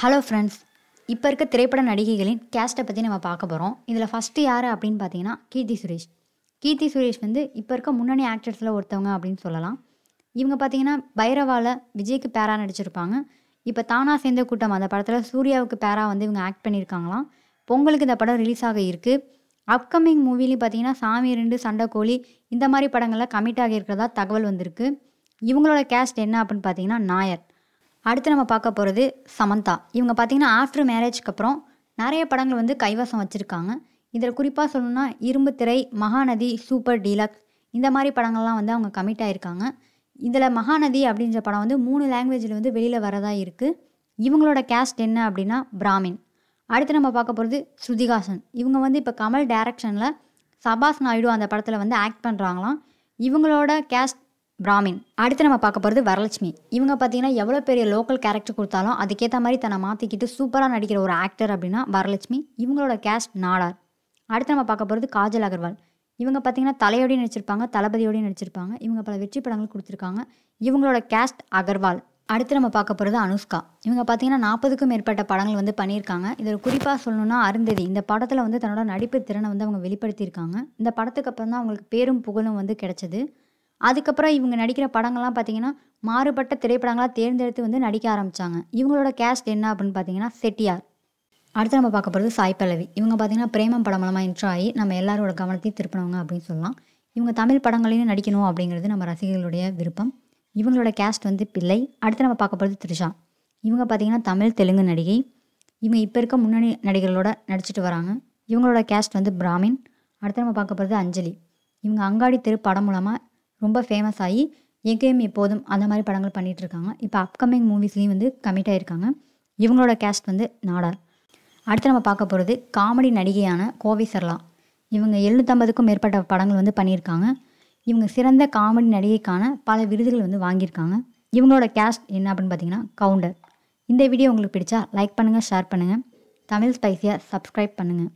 hello friends இப்போ இருக்க திரைப்பட நடிகைகளின் கேஸ்ட்டை பற்றி நம்ம பார்க்க போகிறோம் இதில் ஃபஸ்ட்டு யார் அப்படின்னு பார்த்தீங்கன்னா கீர்த்தி சுரேஷ் கீர்த்தி சுரேஷ் வந்து இப்போ இருக்க முன்னணி ஆக்டர்ஸில் ஒருத்தவங்க அப்படின்னு சொல்லலாம் இவங்க பார்த்தீங்கன்னா பைரவாவில் விஜய்க்கு பேரா நடிச்சிருப்பாங்க இப்போ தானாக சேர்ந்த கூட்டம் அந்த படத்தில் சூர்யாவுக்கு பேரா வந்து இவங்க ஆக்ட் பண்ணியிருக்காங்களாம் பொங்கலுக்கு இந்த படம் ரிலீஸ் ஆக இருக்குது அப்கமிங் மூவிலையும் பார்த்தீங்கன்னா சாமி ரெண்டு சண்டை கோழி இந்த மாதிரி படங்கள்லாம் கமிட் ஆகியிருக்கிறதா தகவல் வந்திருக்கு இவங்களோட கேஸ்ட் என்ன அப்படின்னு பார்த்தீங்கன்னா நாயர் அடுத்து நம்ம பார்க்க போகிறது சமந்தா இவங்க பார்த்தீங்கன்னா ஆஃப்டர் மேரேஜ்க்கு அப்புறம் நிறைய படங்கள் வந்து கைவசம் வச்சுருக்காங்க இதில் குறிப்பாக சொல்லணும்னா இரும்பு திரை மகாநதி சூப்பர் டீலக்ஸ் இந்த மாதிரி படங்கள்லாம் வந்து அவங்க கமிட் ஆகியிருக்காங்க இதில் மகாநதி அப்படின்ற படம் வந்து மூணு லாங்குவேஜில் வந்து வெளியில் வரதா இருக்குது இவங்களோட கேஸ்ட் என்ன அப்படின்னா பிராமின் அடுத்து நம்ம பார்க்க போகிறது ஸ்ருதிகாசன் இவங்க வந்து இப்போ கமல் டைரக்ஷனில் சபாஸ் நாயுடு அந்த படத்தில் வந்து ஆக்ட் பண்ணுறாங்களாம் இவங்களோட கேஸ்ட் பிராமின் அடுத்து நம்ம பார்க்க போகிறது வரலட்சுமி இவங்க பார்த்தீங்கன்னா எவ்வளோ பெரிய லோக்கல் கேரக்டர் கொடுத்தாலும் அதுக்கேற்ற மாதிரி தன்னை மாற்றிக்கிட்டு சூப்பராக நடிக்கிற ஒரு ஆக்டர் அப்படின்னா வரலட்சுமி இவங்களோட கேஸ்ட் நாடார் அடுத்து நம்ம பார்க்க போகிறது காஜல் அகர்வால் இவங்க பார்த்தீங்கன்னா தலையோடய நடிச்சிருப்பாங்க தளபதியோடய நடிச்சிருப்பாங்க இவங்க பல வெற்றி படங்கள் கொடுத்துருக்காங்க இவங்களோட கேஸ்ட் அகர்வால் அடுத்து நம்ம பார்க்க போகிறது அனுஷ்கா இவங்க பார்த்தீங்கன்னா நாற்பதுக்கும் மேற்பட்ட படங்கள் வந்து பண்ணியிருக்காங்க இதில் குறிப்பாக சொல்லணும்னா அருந்ததி இந்த படத்தில் வந்து தன்னோட நடிப்பு திறனை வந்து அவங்க வெளிப்படுத்தியிருக்காங்க இந்த படத்துக்கு அப்புறம் தான் அவங்களுக்கு பேரும் புகழும் வந்து கிடச்சிது அதுக்கப்புறம் இவங்க நடிக்கிற படங்கள்லாம் பார்த்தீங்கன்னா மாறுபட்ட திரைப்படங்களாக தேர்ந்தெடுத்து வந்து நடிக்க ஆரம்பித்தாங்க இவங்களோட கேஸ்ட் என்ன அப்படின்னு பார்த்தீங்கன்னா செட்டியார் அடுத்து நம்ம பார்க்க போகிறது சாய் பல்லவி இவங்க பார்த்திங்கன்னா பிரேமம் படம் மூலமாக இன்ட்ரோ ஆகி நம்ம எல்லாரோட கவனத்தையும் திருப்பினவங்க அப்படின்னு சொல்லலாம் இவங்க தமிழ் படங்களையும் நடிக்கணும் அப்படிங்கிறது நம்ம ரசிகர்களுடைய விருப்பம் இவங்களோட கேஸ்ட் வந்து பிள்ளை அடுத்து நம்ம பார்க்க போகிறது த்ரிஷா இவங்க பார்த்திங்கன்னா தமிழ் தெலுங்கு நடிகை இவங்க இப்போ இருக்க முன்னணி நடிகர்களோட நடிச்சிட்டு வராங்க இவங்களோட கேஸ்ட் வந்து பிராமின் அடுத்து நம்ம பார்க்க போகிறது அஞ்சலி இவங்க அங்காடி தெரு படம் மூலமாக ரொம்ப ஃபேமஸ் ஆகி எங்கேயும் எப்போதும் அந்த மாதிரி படங்கள் பண்ணிகிட்ருக்காங்க இப்போ அப்கமிங் மூவிஸ்லேயும் வந்து கமிட் ஆகிருக்காங்க இவங்களோட கேஸ்ட் வந்து நாடார் அடுத்து நம்ம பார்க்க போகிறது காமெடி நடிகையான கோவை சர்லா இவங்க எழுநூற்றம்பதுக்கும் மேற்பட்ட படங்கள் வந்து பண்ணியிருக்காங்க இவங்க சிறந்த காமெடி நடிகைக்கான பல விருதுகள் வந்து வாங்கியிருக்காங்க இவங்களோட கேஸ்ட் என்ன அப்படின்னு பார்த்தீங்கன்னா கவுண்டர் இந்த வீடியோ உங்களுக்கு பிடிச்சா லைக் பண்ணுங்கள் ஷேர் பண்ணுங்கள் தமிழ் ஸ்பைஸியாக சப்ஸ்கிரைப் பண்ணுங்கள்